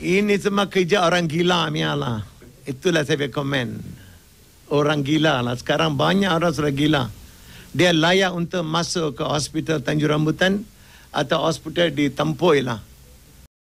Ini semua kerja orang gila, Mia lah. Itulah saya komen. Orang gila lah. Sekarang banyak orang sudah gila. Dia layak untuk masuk ke hospital Tanjung Rambutan atau hospital di Tempoy lah.